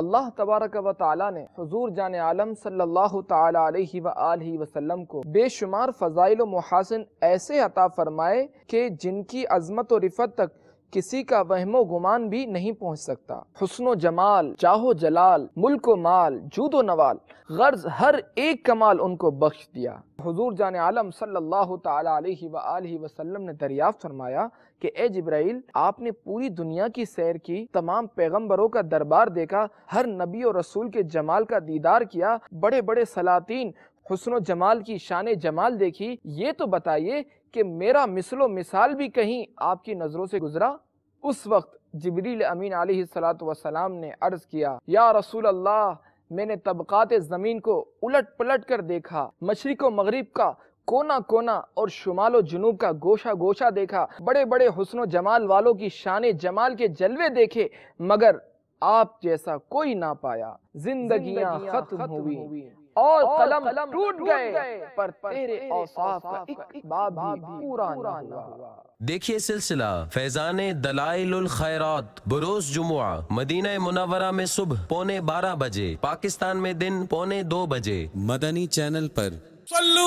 अल्लाह तबारक व ताली ने हजूर जान आलम सल्लल्लाहु अलैहि वसल्लम को बेशुमार फ़ज़ाइल महासिन ऐसे अता फ़रमाए कि जिनकी अजमत व रिफत तक किसी का वहमो गुमान भी नहीं पहुंच सकता हसन जमाल चाहो जलाल मुल्को माल जूदो नवाल गर्ज हर एक कमाल उनको बख्श दिया हजूर जान आलम सल्लल्लाहु अलैहि वसल्लम ने दरियाफ्त फरमाया कि ए जब्राइल आपने पूरी दुनिया की सैर की तमाम पैगंबरों का दरबार देखा हर नबी और रसूल के जमाल का दीदार किया बड़े बड़े सलातीन हुसन जमाल की शान जमाल देखी ये तो बताइए कि मेरा मिसलो मिसाल भी कहीं आपकी नज़रों से गुजरा उस वक्त जबरील अमीन सलाम ने अर्ज़ किया या रसूल अल्लाह मैंने तबक़ात ज़मीन को उलट पलट कर देखा मशरक़ व मगरब का कोना कोना और शुमाल जुनूब का गोशा गोशा देखा बड़े बड़े हुसन जमाल वालों की शान जमाल के जलवे देखे मगर आप जैसा कोई ना पाया जिंदगियां खत्म हुई और कलम टूट गए पर तेरे पूरा हुआ देखिए सिलसिला फैजान दलाइल खैरात बरोज जुमुआ मदीना मुनवरा में सुबह पौने बारह बजे पाकिस्तान में दिन पौने दो बजे मदनी चैनल पर सल्लू